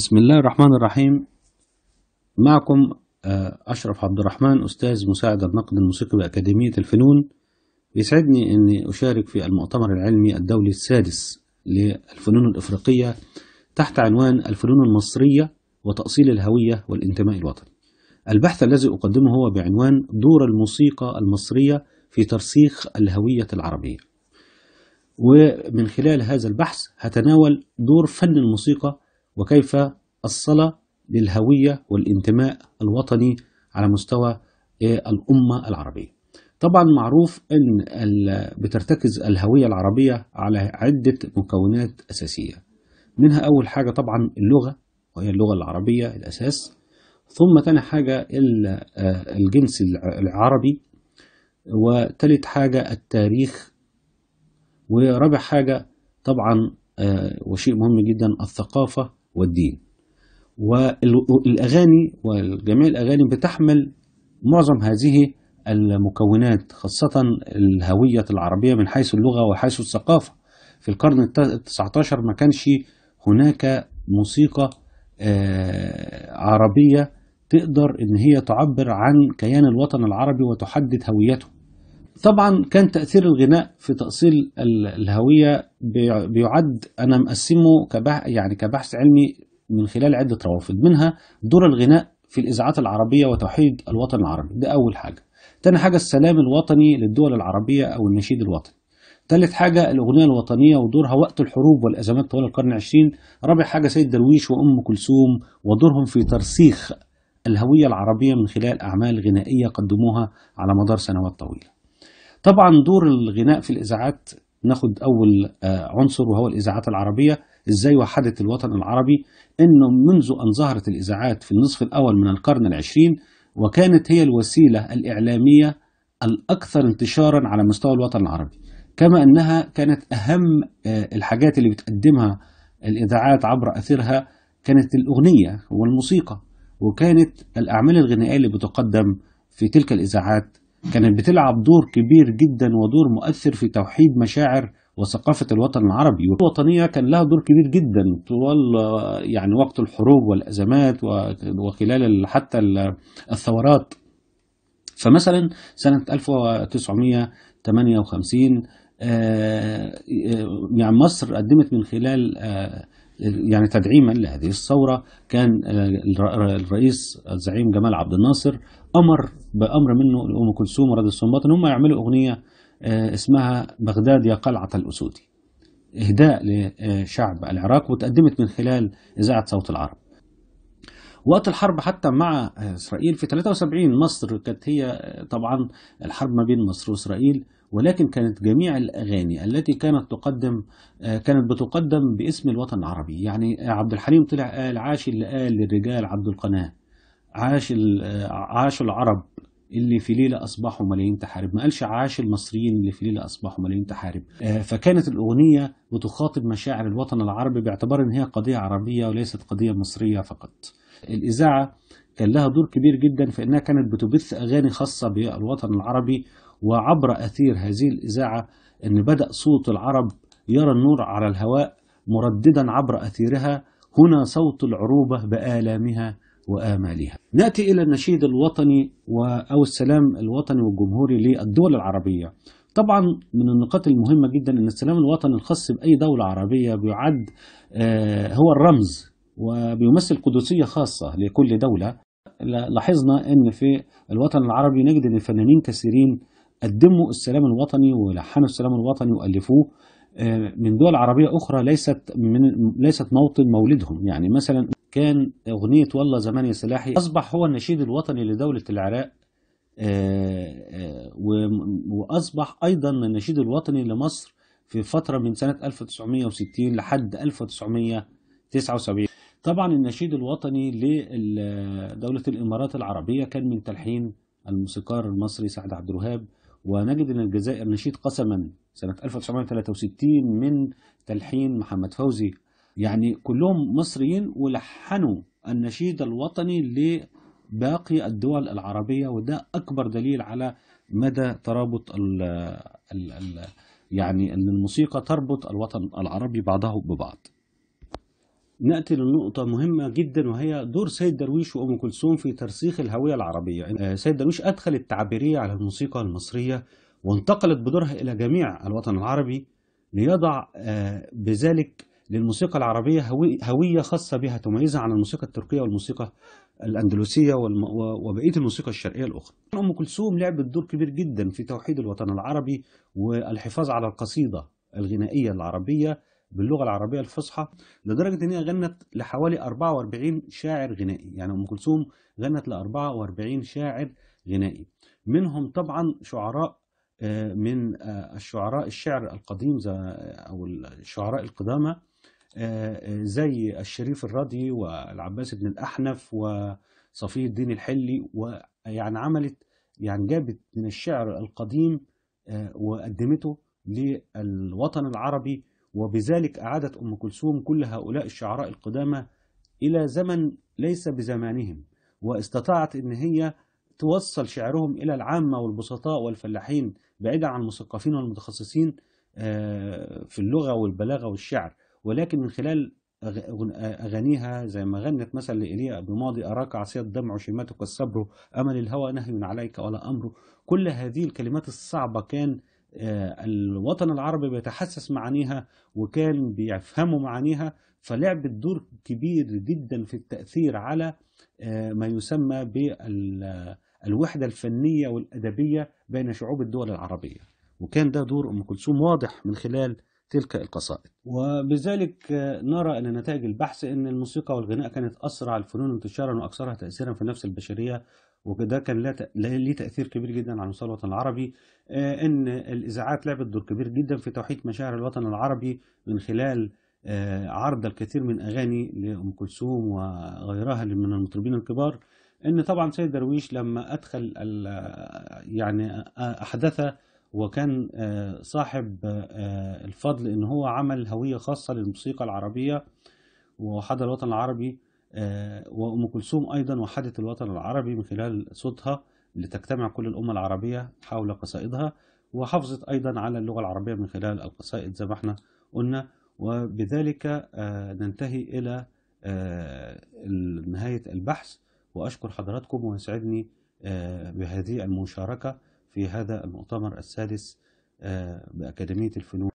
بسم الله الرحمن الرحيم معكم آه، أشرف عبد الرحمن أستاذ مساعد النقد الموسيقي بأكاديمية الفنون يسعدني أني أشارك في المؤتمر العلمي الدولي السادس للفنون الإفريقية تحت عنوان الفنون المصرية وتأصيل الهوية والانتماء الوطني البحث الذي أقدمه هو بعنوان دور الموسيقى المصرية في ترسيخ الهوية العربية ومن خلال هذا البحث هتناول دور فن الموسيقى وكيف الصلة للهوية والانتماء الوطني على مستوى آه، الأمة العربية طبعا معروف أن بترتكز الهوية العربية على عدة مكونات أساسية منها أول حاجة طبعا اللغة وهي اللغة العربية الأساس ثم تاني حاجة آه، الجنس العربي وتالت حاجة التاريخ ورابع حاجة طبعا آه، وشيء مهم جدا الثقافة والدين والأغاني وجميع الأغاني بتحمل معظم هذه المكونات خاصة الهوية العربية من حيث اللغة وحيث الثقافة في القرن التسعة عشر ما كانش هناك موسيقى آه، عربية تقدر ان هي تعبر عن كيان الوطن العربي وتحدد هويته طبعا كان تأثير الغناء في تأصيل الهوية بيعد أنا مقسمه كبح يعني كبحث علمي من خلال عدة روافد منها دور الغناء في الإذاعات العربية وتوحيد الوطن العربي ده أول حاجة تاني حاجة السلام الوطني للدول العربية أو النشيد الوطني ثالث حاجة الأغنية الوطنية ودورها وقت الحروب والأزمات طوال القرن العشرين رابع حاجة سيد درويش وأم كلثوم ودورهم في ترسيخ الهوية العربية من خلال أعمال غنائية قدموها على مدار سنوات طويلة طبعا دور الغناء في الإذاعات ناخد أول آه، عنصر وهو الإذاعات العربية إزاي وحدت الوطن العربي أنه منذ أن ظهرت الإذاعات في النصف الأول من القرن العشرين وكانت هي الوسيلة الإعلامية الأكثر انتشارا على مستوى الوطن العربي كما أنها كانت أهم آه، الحاجات اللي بتقدمها الإذاعات عبر أثرها كانت الأغنية والموسيقى وكانت الأعمال الغنائية اللي بتقدم في تلك الإذاعات كانت بتلعب دور كبير جدا ودور مؤثر في توحيد مشاعر وثقافة الوطن العربي والوطنية كان لها دور كبير جدا طوال يعني وقت الحروب والأزمات وخلال حتى الثورات فمثلا سنة 1958 آه، يعني مصر قدمت من خلال آه، يعني تدعيما لهذه الثورة كان آه، الرئيس الزعيم جمال عبد الناصر امر بامر منه لام كلثوم ورد الصنباط ان هم يعملوا اغنيه آه، اسمها بغداد يا قلعه الاسودي اهداء لشعب العراق وتقدمت من خلال اذاعه صوت العرب وقت الحرب حتى مع اسرائيل في 73 مصر كانت هي آه، طبعا الحرب ما بين مصر واسرائيل ولكن كانت جميع الاغاني التي كانت تقدم آه، كانت بتقدم باسم الوطن العربي يعني عبد الحليم طلع قال عاش اللي قال للرجال عبد القناه عاش عاشوا العرب اللي في ليلة أصبحوا ملايين تحارب ما قالش عاش المصريين اللي في ليلة أصبحوا ملايين تحارب آه، فكانت الأغنية بتخاطب مشاعر الوطن العربي باعتبار أن هي قضية عربية وليست قضية مصرية فقط الإذاعة كان لها دور كبير جدا في أنها كانت بتبث أغاني خاصة بالوطن العربي وعبر أثير هذه الإذاعة أن بدأ صوت العرب يرى النور على الهواء مرددا عبر أثيرها هنا صوت العروبة بآلامها وآمالها نأتي إلى النشيد الوطني أو السلام الوطني والجمهوري للدول العربية طبعا من النقاط المهمة جدا أن السلام الوطني الخاص بأي دولة عربية بيعد آه، هو الرمز وبيمثل قدسية خاصة لكل دولة لاحظنا أن في الوطن العربي نجد أن فنانين كثيرين قدموا السلام الوطني ولحنوا السلام الوطني وألفوه آه، من دول عربية أخرى ليست من ليست موطن مولدهم يعني مثلا كان أغنية والله زمان يا سلاحي أصبح هو النشيد الوطني لدولة العراق آه، آه، وأصبح أيضا النشيد الوطني لمصر في فترة من سنة 1960 لحد 1979 طبعا النشيد الوطني لدولة الإمارات العربية كان من تلحين الموسيقار المصري سعد عبد الوهاب ونجد أن الجزائر نشيد قسما سنة 1963 من تلحين محمد فوزي يعني كلهم مصريين ولحنوا النشيد الوطني لباقي الدول العربية وده أكبر دليل على مدى ترابط الـ الـ الـ يعني أن الموسيقى تربط الوطن العربي بعضه ببعض نأتي لنقطة مهمة جدا وهي دور سيد درويش وأم كلثوم في ترسيخ الهوية العربية سيد درويش أدخل التعبيرية على الموسيقى المصرية وانتقلت بدورها إلى جميع الوطن العربي ليضع آه، بذلك للموسيقى العربية هوية خاصة بها تميزها عن الموسيقى التركية والموسيقى الأندلسية وبقية الموسيقى الشرقية الأخرى أم كلثوم لعبت دور كبير جدا في توحيد الوطن العربي والحفاظ على القصيدة الغنائية العربية باللغه العربيه الفصحى لدرجه ان هي غنت لحوالي 44 شاعر غنائي يعني ام كلثوم غنت ل 44 شاعر غنائي منهم طبعا شعراء آه، من آه، الشعراء الشعر القديم او الشعراء القدامى آه، زي الشريف الرضي والعباس بن الاحنف وصفي الدين الحلي ويعني عملت يعني جابت من الشعر القديم وقدمته للوطن العربي وبذلك أعادت أم كلثوم كل هؤلاء الشعراء القدامى إلى زمن ليس بزمانهم واستطاعت أن هي توصل شعرهم إلى العامة والبسطاء والفلاحين بعيدا عن المثقفين والمتخصصين آه، في اللغة والبلاغة والشعر ولكن من خلال أغانيها زي ما غنت مثلا لإيليا أبو ماضي أراك عصية الدمع شيمتك والصبر أمل الهوى نهي عليك ولا أمر كل هذه الكلمات الصعبة كان آه، الوطن العربي بيتحسس معانيها وكان بيفهموا معانيها فلعبت دور كبير جدا في التأثير على آه، ما يسمى بالوحدة الفنية والأدبية بين شعوب الدول العربية وكان ده دور أم كلثوم واضح من خلال تلك القصائد وبذلك آه، نرى أن نتائج البحث أن الموسيقى والغناء كانت أسرع الفنون انتشارا وأكثرها تأثيرا في النفس البشرية وده كان ليه تاثير كبير جدا على مستوى الوطن العربي آه، ان الاذاعات لعبت دور كبير جدا في توحيد مشاعر الوطن العربي من خلال آه، عرض الكثير من اغاني لام كلثوم وغيرها من المطربين الكبار ان طبعا سيد درويش لما ادخل يعني آه، احدث وكان صاحب الفضل ان هو عمل هويه خاصه للموسيقى العربيه وحضر الوطن العربي آه، وأم كلثوم أيضا وحدت الوطن العربي من خلال صوتها لتجتمع كل الأمة العربية حول قصائدها وحافظت أيضا على اللغة العربية من خلال القصائد زي ما احنا قلنا وبذلك آه، ننتهي إلى آه، نهاية البحث وأشكر حضراتكم ويسعدني بهذه المشاركة في هذا المؤتمر السادس بأكاديمية الفنون